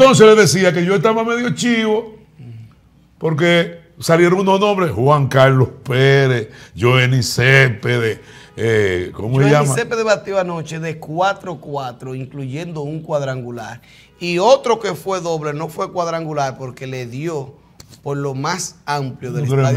Entonces le decía que yo estaba medio chivo porque salieron unos nombres, Juan Carlos Pérez, Joenny Pérez, eh, ¿cómo se llama? batió anoche de 4-4, incluyendo un cuadrangular. Y otro que fue doble, no fue cuadrangular, porque le dio por lo más amplio del no me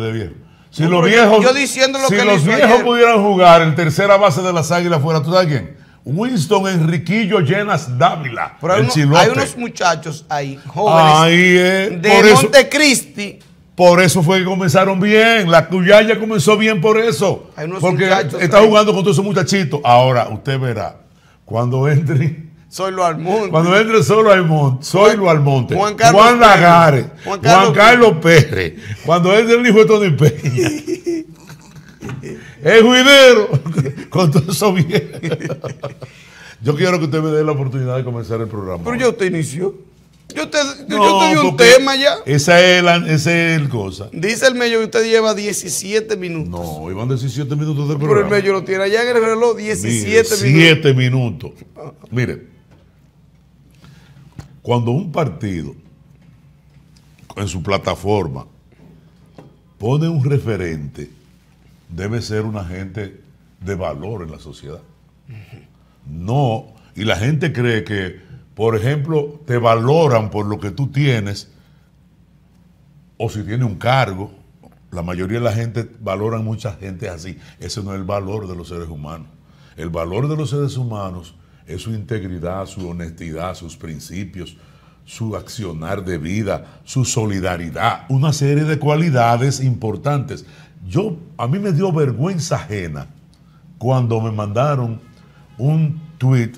de viejo. Si los viejos, yo diciendo que los viejos pudieran jugar en tercera base de las águilas fuera, ¿tú sabes quién? Winston Enriquillo Llenas Dávila. hay, unos muchachos ahí, jóvenes, eh, de Montecristi. Por eso fue que comenzaron bien. La ya comenzó bien por eso. porque está jugando con todos esos muchachitos. Ahora, usted verá, cuando entre. Soy lo Almonte. Cuando entre solo Almonte, soy lo Almonte. Juan Carlos Juan Lagares, Juan Carlos, Pérez. Pérez. Cuando entre el hijo de Tony Peña. es juinero! con todo eso bien. Yo quiero que usted me dé la oportunidad de comenzar el programa. Pero yo te inició. Yo te, un tema ya. Esa es la, el cosa. Dice el medio que usted lleva 17 minutos. No, iban 17 minutos del programa. Pero el medio lo tiene allá en el reloj 17 minutos. 17 minutos. Mire, cuando un partido en su plataforma pone un referente debe ser una gente de valor en la sociedad. No, y la gente cree que, por ejemplo, te valoran por lo que tú tienes o si tiene un cargo. La mayoría de la gente valoran mucha gente así. Ese no es el valor de los seres humanos. El valor de los seres humanos es su integridad, su honestidad, sus principios, su accionar de vida, su solidaridad, una serie de cualidades importantes yo, a mí me dio vergüenza ajena cuando me mandaron un tweet.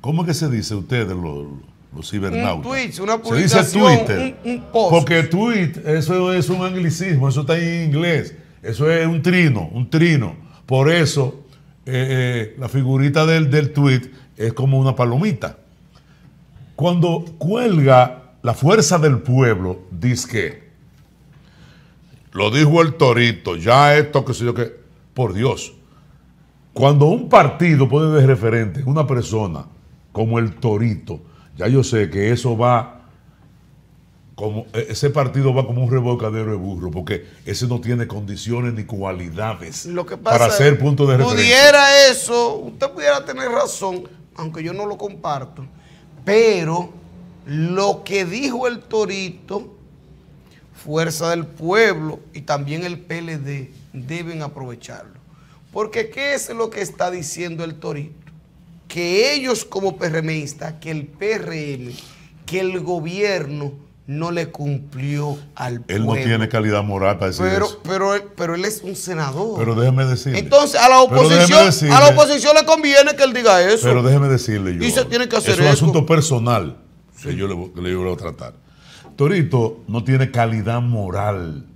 ¿Cómo que se dice ustedes los, los cibernautas? Un tweet, una se dice Twitter. Porque tweet, eso es un anglicismo, eso está en inglés. Eso es un trino, un trino. Por eso, eh, eh, la figurita del, del tweet es como una palomita. Cuando cuelga la fuerza del pueblo, dice que lo dijo el torito, ya esto, que se yo que... Por Dios, cuando un partido puede de referente una persona como el torito, ya yo sé que eso va como, e, ese partido va como un rebocadero de burro, porque ese no tiene condiciones ni cualidades lo que para ser punto de referencia. Pudiera eso, usted pudiera tener razón, aunque yo no lo comparto, pero lo que dijo el Torito Fuerza del Pueblo y también el PLD deben aprovecharlo. Porque ¿qué es lo que está diciendo el Torito? Que ellos como PRMistas, que el PRM, que el gobierno no le cumplió al pueblo. Él no tiene calidad moral para decir pero, eso. Pero él, es un senador. Pero déjeme decirle. Entonces, a la oposición, a la oposición le conviene que él diga eso. Pero déjeme decirle yo. Y tiene que hacer es un asunto personal yo le, que yo le voy a tratar. Torito no tiene calidad moral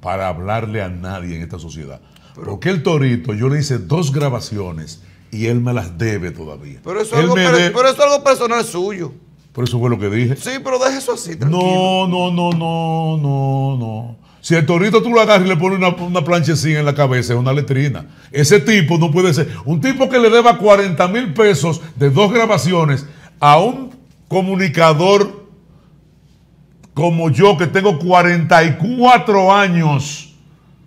para hablarle a nadie en esta sociedad. Pero, Porque el Torito, yo le hice dos grabaciones y él me las debe todavía. Pero eso, es algo personal suyo. Por eso fue lo que dije. Sí, pero deja eso así, tranquilo. No, no, no, no, no, no. Si el torito tú lo agarras y le pones una, una en la cabeza, es una letrina. Ese tipo no puede ser. Un tipo que le deba 40 mil pesos de dos grabaciones a un comunicador como yo que tengo 44 años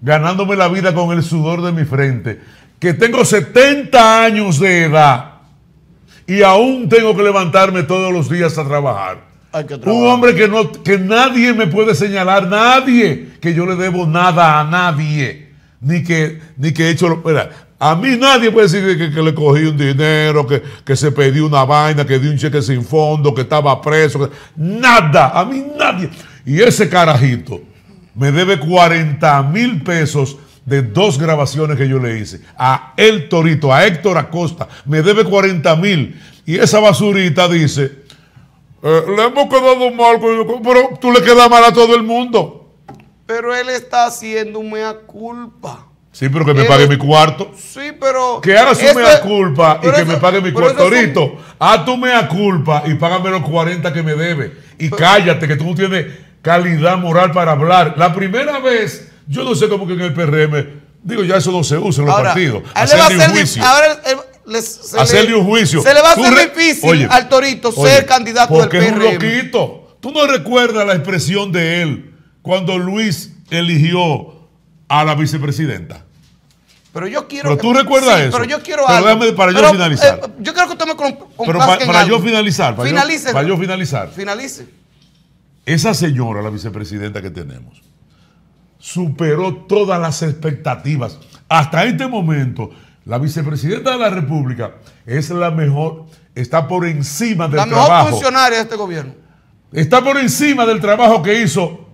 ganándome la vida con el sudor de mi frente, que tengo 70 años de edad y aún tengo que levantarme todos los días a trabajar. Un hombre que, no, que nadie me puede señalar, nadie, que yo le debo nada a nadie ni que, ni que he hecho lo. Mira, a mí nadie puede decir que, le cogí un dinero, que, se pedí una vaina, que di un cheque sin fondo, que estaba preso. nada, a mí nadie. Y ese carajito me debe 40 mil pesos de dos grabaciones que yo le hice. A El Torito, a Héctor Acosta, me debe 40 mil. Y esa basurita dice, eh, le hemos quedado mal, pero tú le quedas mal a todo el mundo. Pero él está haciendo un mea culpa. Sí, pero que me pague mi cuarto. Sí, pero. Que ahora su mea culpa y que me pague mi cuarto. Torito, haz tu mea culpa y págame los 40 que me debe. Y cállate, que tú no tienes calidad moral para hablar. La primera vez, yo no sé cómo que en el PRM, digo, ya eso no se usa en los partidos. Hacerle un juicio. Ahora hacerle un juicio. Se le va a hacer difícil al Torito ser candidato del PRM. Porque es un loquito. Tú no recuerdas la expresión de él cuando Luis eligió a la vicepresidenta. Pero yo quiero. Pero tú recuerdas eso. Pero yo quiero para yo finalizar. Eh, yo quiero que usted me con, Pero para yo finalizar. Para Finalice. Yo, para yo finalizar. Finalice. Esa señora, la vicepresidenta que tenemos, superó todas las expectativas. Hasta este momento, la vicepresidenta de la República es la mejor, está por encima del trabajo. La mejor funcionaria de este gobierno. Está por encima del trabajo que hizo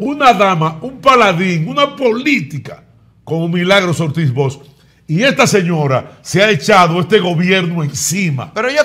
una dama, un paladín, una política como Milagros Ortiz Bosch. Y esta señora se ha echado este gobierno encima.